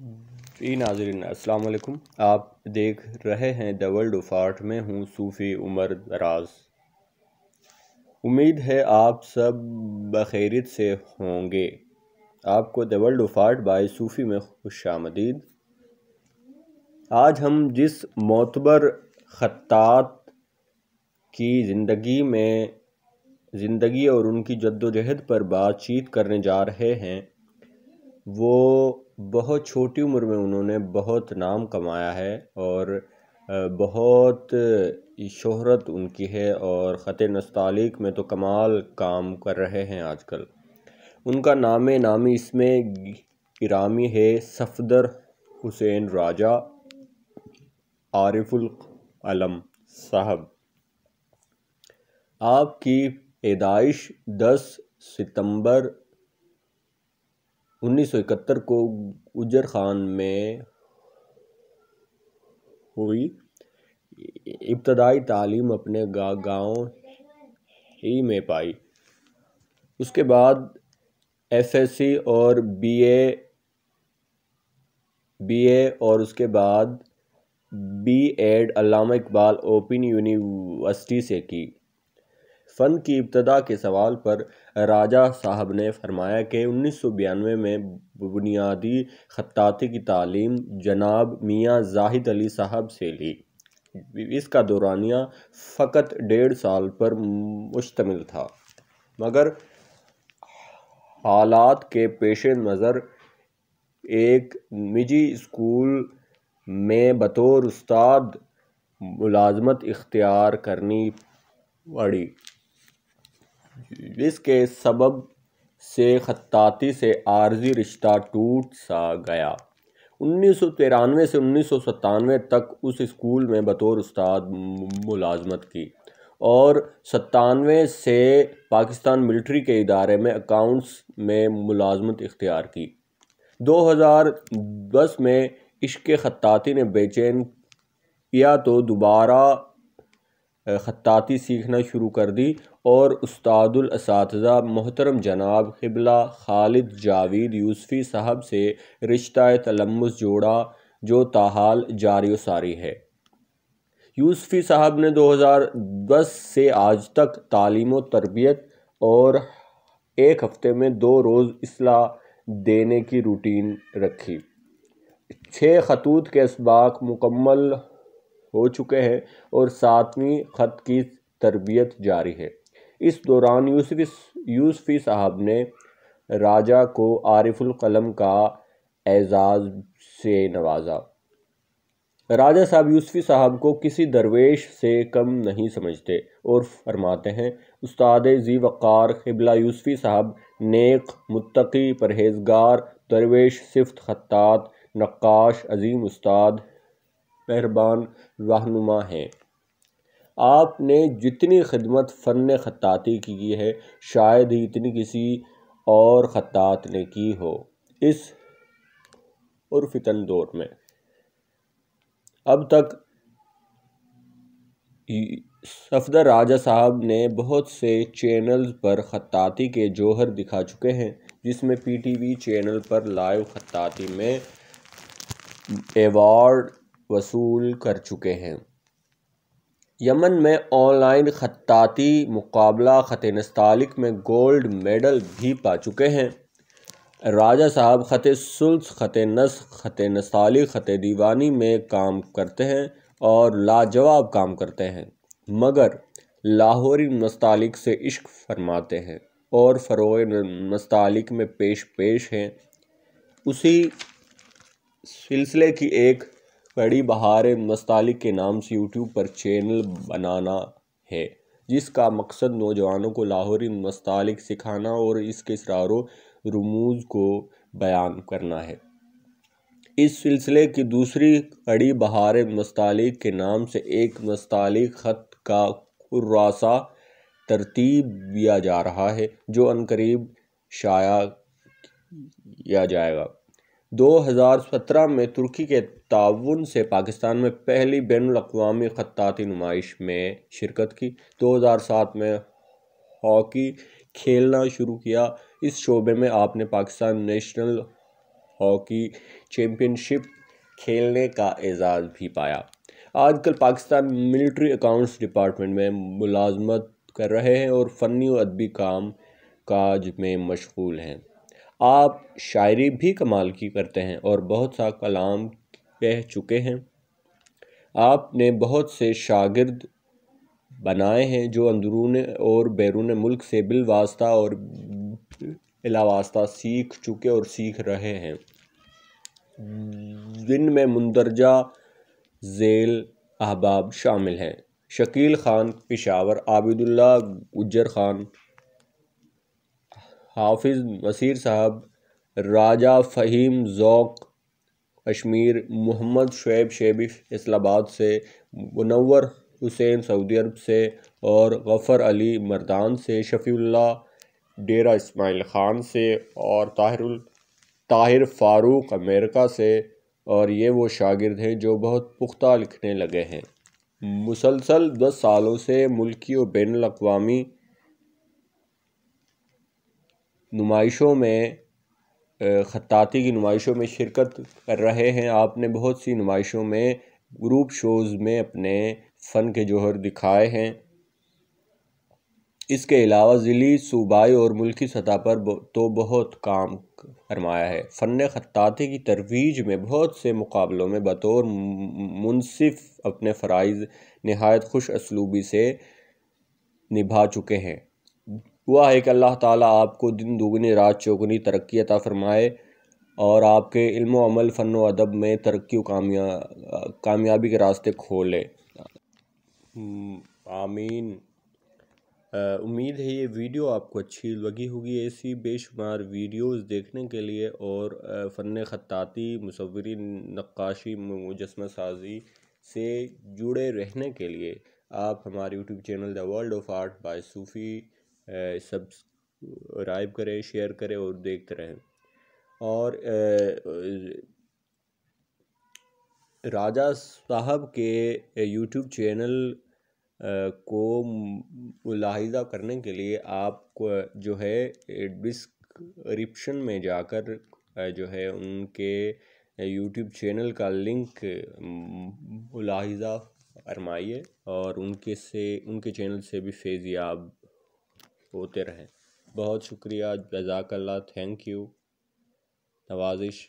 जी नाजरन अस्सलाम आप देख रहे हैं द वर्ल्ड ऑफ आर्ट में हूँ सूफ़ी उमर दराज उम्मीद है आप सब बखैरत से होंगे आपको the world of art by Sufi में खुश आमदीद आज हम जिस मोतबर ख़त की ज़िंदगी में ज़िंदगी और उनकी जद्दोजहद पर बातचीत करने जा रहे हैं वो बहुत छोटी उम्र में उन्होंने बहुत नाम कमाया है और बहुत शोहरत उनकी है और ख़त नस्तालिक में तो कमाल काम कर रहे हैं आजकल उनका नाम नामी इसमें इरामी है सफदर हुसैन राजा आरिफुल अलम साहब आपकी पैदाइश 10 सितंबर 1971 को गुजर खान में हुई इब्तदाई तालीम अपने गांव ही में पाई उसके बाद एफएससी और बीए बीए और उसके बाद B Ed Allama Iqbal open university से की फ़न की इब्तदा के सवाल पर राजा साहब ने फरमाया कि उन्नीस सौ बयानवे में बुनियादी खत्ताती की तालीम जनाब मियाँ जाहिद अली साहब से ली इसका दौरानिया फ़कत डेढ़ साल पर मुश्तमिल था मगर हालात के पेश नज़र एक निजी स्कूल में बतौर उस्ताद मुलाजमत इख्तियार करनी पड़ी जिसके सबब से ख़त्ताती से आर्जी रिश्ता टूट सा गया उन्नीस सौ तिरानवे से उन्नीस सौ सत्तानवे तक उस स्कूल में बतौर उस्ताद मुलाजमत की और सत्तानवे से पाकिस्तान मिलिट्री के इदारे में अकाउंट्स में मुलाजमत इख्तियार की 2010 में इश्क ख़त्ताती ने बेचैन किया तो दोबारा ख़त्ताती सीखना शुरू कर दी और उस्तादुलसातजा मोहतरम जनाब क़िबला खालिद जावेद यूसफ़ी साहब से रिश्ता तलमस जोड़ा जो ताहाल जारी सारी है यूसफ़ी साहब ने 2010 से आज तक तालीम तरबियत और एक हफ़्ते में दो रोज़ असलाह देने की रूटीन रखी छः खतूत के इसबाक मुकम्मल हो चुके हैं और सातवीं ख़त की तरबियत जारी है इस दौरान यूसफ यूसफी साहब ने राजा को आरिफुल कलम का एजाज से नवाजा राजा साहब यूसफी साहब को किसी दरवेश से कम नहीं समझते और फरमाते हैं उस्ताद जी वक़ार हिबला यूसफी साहब नेक मुतकी परहेजगार दरवेश सिफ्त खत्तात नक्काश अजीम उस्ताद मेहरबान रहनुमा हैं आपने जितनी खिदमत फ़न ख़ताती की है शायद ही इतनी किसी और ख़तात ने की हो इस उर्फितन दौर में अब तक सफदर राजा साहब ने बहुत से चैनल पर ख़ताती के जौहर दिखा चुके हैं जिसमें पीटीवी चैनल पर लाइव ख़ताती में एवॉर्ड वसूल कर चुके हैं यमन में ऑनलाइन खत्ताती मुकाबला ख़त नस्तालिक में गोल्ड मेडल भी पा चुके हैं राजा साहब ख़त सुल्स ख़त नस ख़त नस्तालिक ख़त दीवानी में काम करते हैं और लाजवाब काम करते हैं मगर लाहौरी नस्तालिक से इश्क फरमाते हैं और फरोए नस्तालिक में पेश पेश हैं उसी सिलसिले की एक बड़ी बहार मस्तालिक के नाम से यूट्यूब पर चैनल बनाना है जिसका मकसद नौजवानों को लाहौरी मस्तालिक सिखाना और इसके शरारो रमूज को बयान करना है इस सिलसिले की दूसरी कड़ी बहार मस्तालिक के नाम से एक मस्तालिक ख़त का कुरासा तरतीब दिया जा रहा है जो अनकरीब शाया किया जाएगा 2017 में तुर्की के ताउन से पाकिस्तान में पहली बैन अवी ख़ाती नुमाइश में शिरकत की 2007 में हॉकी खेलना शुरू किया इस शोबे में आपने पाकिस्तान नेशनल हॉकी चैम्पियनशिप खेलने का एजाज़ भी पाया आजकल पाकिस्तान मिलिट्री अकाउंट्स डिपार्टमेंट में मुलाजमत कर रहे हैं और फ़नी और अदबी काम काज में मशगूल हैं आप शायरी भी कमाल की करते हैं और बहुत सा कलाम कह चुके हैं आपने बहुत से शागिर्द बनाए हैं जो अंदरून और बैरून मुल्क से बिलवास्ता और बिलावास्ता सीख चुके और सीख रहे हैं जिनमें मंदरजा जेल अहबाब शामिल हैं शकील ख़ान पिशावर आबिदुल्ला गुजर ख़ान हाफिज़ बसीर साहब राजा फ़हीम ज़ौक कश्मीर मोहम्मद शुएब शेबिश इस्लाबाद से मुनवर हुसैन सऊदी अरब से और गफ़र अली मर्दान से शफ़ील्ला डेरा इस्माइल ख़ान से और ताहिर ताहिर फ़ारूक अमेरिका से और ये वो शागिर्द हैं जो बहुत पुख्ता लिखने लगे हैं मुसलसल दस सालों से मुल्की और बैन अवी नुमाइशों में ख़त्ताती की नुमाइशों में शिरकत कर रहे हैं आपने बहुत सी नुमाइशों में ग्रुप शोज़ में अपने फ़न के जौहर दिखाए हैं इसके अलावा ज़िली सूबाई और मुल्की सतह पर तो बहुत काम फरमाया है फ़न ख़त्ताती की तरवीज में बहुत से मुकाबलों में बतौर मुनसिफ अपने फ़राइज़ नहायत खुश असलूबी से निभा चुके हैं हुआ है कि अल्लाह ताला आपको दिन दोगुनी रात चौगुनी तरक्की अता फ़रमाए और आपके इल्म अमल फ़न अदब में तरक्की कामया कामयाबी के रास्ते खोले हम्म, आमीन उम्मीद है ये वीडियो आपको अच्छी लगी होगी ऐसी बेशुमार वीडियोस देखने के लिए और फ़न ख़ाती मुसवरी नक्काशी मुजस्म साजी से जुड़े रहने के लिए आप हमारे YouTube channel the world of art by Sufi subscribe करें शेयर करें और देखते रहें और राजा साहब के यूट्यूब चैनल को मुलाहिजा करने के लिए आप जो है डिस्क्रिप्शन में जाकर जो है उनके यूट्यूब चैनल का लिंक मुलाहिजा फरमाइए और उनके से उनके चैनल से भी फेज याब होते रहें बहुत शुक्रिया जजाकल्ला थैंक यू नवाजिश